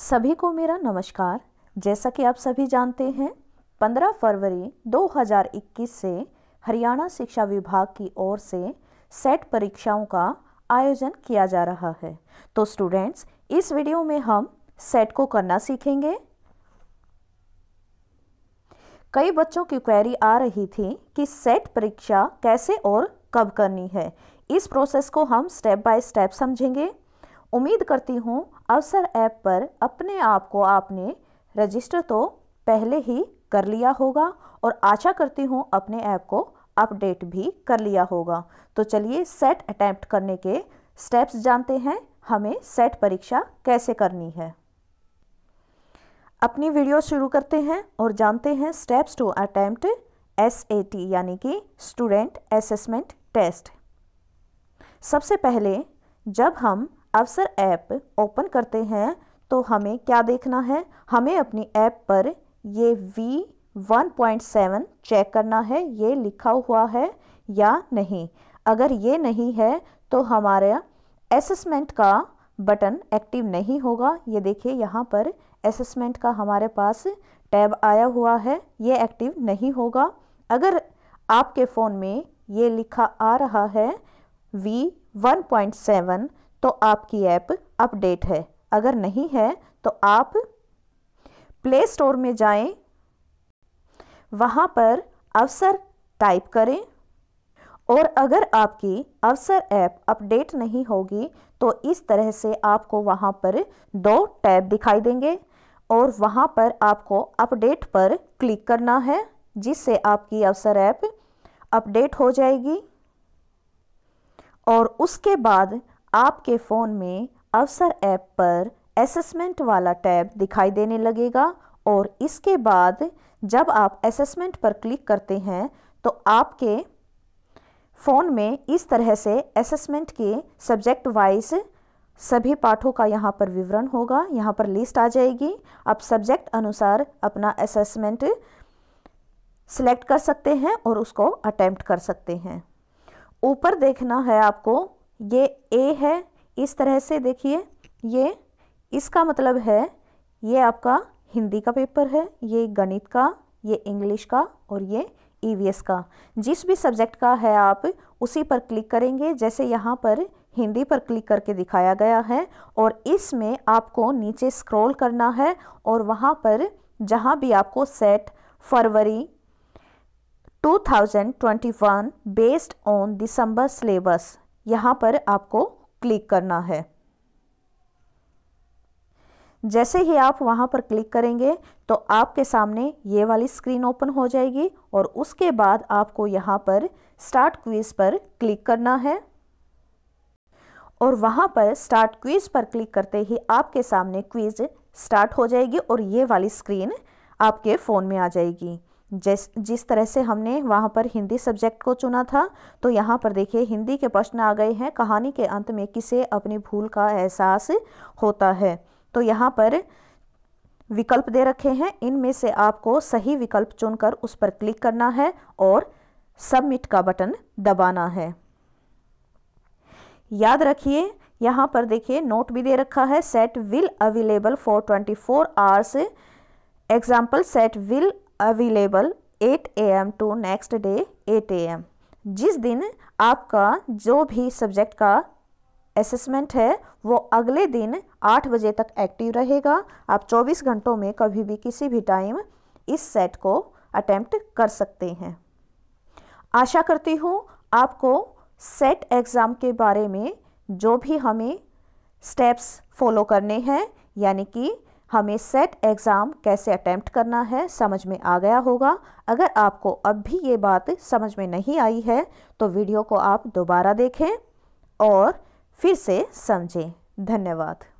सभी को मेरा नमस्कार जैसा कि आप सभी जानते हैं 15 फरवरी 2021 से हरियाणा शिक्षा विभाग की ओर से सेट परीक्षाओं का आयोजन किया जा रहा है तो स्टूडेंट्स इस वीडियो में हम सेट को करना सीखेंगे कई बच्चों की क्वेरी आ रही थी कि सेट परीक्षा कैसे और कब करनी है इस प्रोसेस को हम स्टेप बाय स्टेप समझेंगे उम्मीद करती हूँ अवसर ऐप पर अपने आप को आपने रजिस्टर तो पहले ही कर लिया होगा और आशा करती हूँ अपने ऐप को अपडेट भी कर लिया होगा तो चलिए सेट अटैम्प्ट करने के स्टेप्स जानते हैं हमें सेट परीक्षा कैसे करनी है अपनी वीडियो शुरू करते हैं और जानते हैं स्टेप्स टू अटैम्प्ट एस यानी कि स्टूडेंट असेसमेंट टेस्ट सबसे पहले जब हम अवसर ऐप ओपन करते हैं तो हमें क्या देखना है हमें अपनी ऐप पर ये वी 1.7 चेक करना है ये लिखा हुआ है या नहीं अगर ये नहीं है तो हमारा असेसमेंट का बटन एक्टिव नहीं होगा ये देखिए यहाँ पर असेसमेंट का हमारे पास टैब आया हुआ है ये एक्टिव नहीं होगा अगर आपके फ़ोन में ये लिखा आ रहा है V1.7 तो आपकी ऐप अपडेट है अगर नहीं है तो आप प्ले स्टोर में जाएं, वहां पर अवसर टाइप करें और अगर आपकी अवसर ऐप अपडेट नहीं होगी तो इस तरह से आपको वहां पर दो टैब दिखाई देंगे और वहां पर आपको अपडेट पर क्लिक करना है जिससे आपकी अवसर ऐप अपडेट हो जाएगी और उसके बाद आपके फ़ोन में अवसर ऐप पर असेसमेंट वाला टैब दिखाई देने लगेगा और इसके बाद जब आप असेसमेंट पर क्लिक करते हैं तो आपके फ़ोन में इस तरह से असेसमेंट के सब्जेक्ट वाइज सभी पाठों का यहाँ पर विवरण होगा यहाँ पर लिस्ट आ जाएगी आप सब्जेक्ट अनुसार अपना असेसमेंट सिलेक्ट कर सकते हैं और उसको अटैम्प्ट कर सकते हैं ऊपर देखना है आपको ये ए है इस तरह से देखिए ये इसका मतलब है ये आपका हिंदी का पेपर है ये गणित का ये इंग्लिश का और ये ई e का जिस भी सब्जेक्ट का है आप उसी पर क्लिक करेंगे जैसे यहाँ पर हिंदी पर क्लिक करके दिखाया गया है और इसमें आपको नीचे स्क्रॉल करना है और वहाँ पर जहाँ भी आपको set February 2021 based on December syllabus यहाँ पर आपको क्लिक करना है जैसे ही आप वहाँ पर क्लिक करेंगे तो आपके सामने ये वाली स्क्रीन ओपन हो जाएगी और उसके बाद आपको यहाँ पर स्टार्ट क्विज़ पर क्लिक करना है और वहाँ पर स्टार्ट क्विज़ पर क्लिक करते ही आपके सामने क्विज़ स्टार्ट हो जाएगी और ये वाली स्क्रीन आपके फ़ोन में आ जाएगी जिस जिस तरह से हमने वहाँ पर हिंदी सब्जेक्ट को चुना था तो यहाँ पर देखिए हिंदी के प्रश्न आ गए हैं कहानी के अंत में किसे अपनी भूल का एहसास होता है तो यहाँ पर विकल्प दे रखे हैं इनमें से आपको सही विकल्प चुनकर उस पर क्लिक करना है और सबमिट का बटन दबाना है याद रखिए यहाँ पर देखिए नोट भी दे रखा है set will available for 24 four hours example set will available 8 am to next day 8 am जिस दिन आपका जो भी सब्जेक्ट का असेसमेंट है वो अगले दिन 8 बजे तक एक्टिव रहेगा आप 24 घंटों में कभी भी किसी भी टाइम इस सेट को अटैम्प्ट कर सकते हैं आशा करती हूँ आपको सेट एग्ज़ाम के बारे में जो भी हमें स्टेप्स फॉलो करने हैं यानी कि हमें सेट एग्ज़ाम कैसे अटैम्प्ट करना है समझ में आ गया होगा अगर आपको अब भी ये बात समझ में नहीं आई है तो वीडियो को आप दोबारा देखें और फिर से समझें धन्यवाद